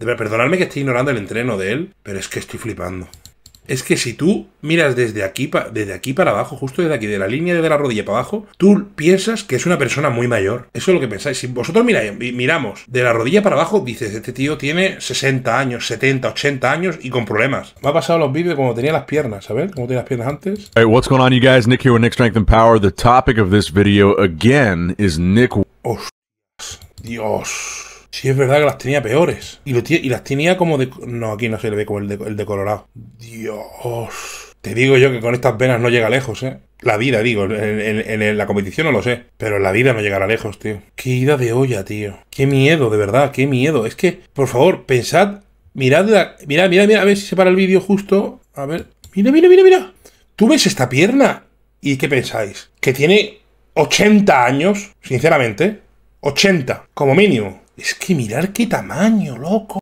Debe perdonarme que esté ignorando el entreno de él, pero es que estoy flipando. Es que si tú miras desde aquí, desde aquí para abajo, justo desde aquí, de la línea de la rodilla para abajo, tú piensas que es una persona muy mayor. Eso es lo que pensáis. Si vosotros miramos de la rodilla para abajo, dices, este tío tiene 60 años, 70, 80 años y con problemas. Me ha pasado los vídeos como tenía las piernas, ¿sabes? Como tenía las piernas antes. Hey, what's going on, you guys? Nick here with Nick Strength and Power. The topic of this video, again, is Nick... Dios. Sí, es verdad que las tenía peores. Y, las tenía como de... No, aquí no se le ve como el de, Colorado. Dios. Te digo yo que con estas venas no llega lejos, ¿eh? La vida, digo. En, la competición no lo sé. Pero en la vida no llegará lejos, tío. Qué ida de olla, tío. Qué miedo, de verdad. Qué miedo. Es que, por favor, pensad... Mirad Mirad, mirad, mirad. A ver si se para el vídeo justo. A ver. Mira, mira, mira, mira. ¿Tú ves esta pierna? ¿Y qué pensáis? Que tiene 80 años, sinceramente. 80, como mínimo. Es que mirar qué tamaño, loco.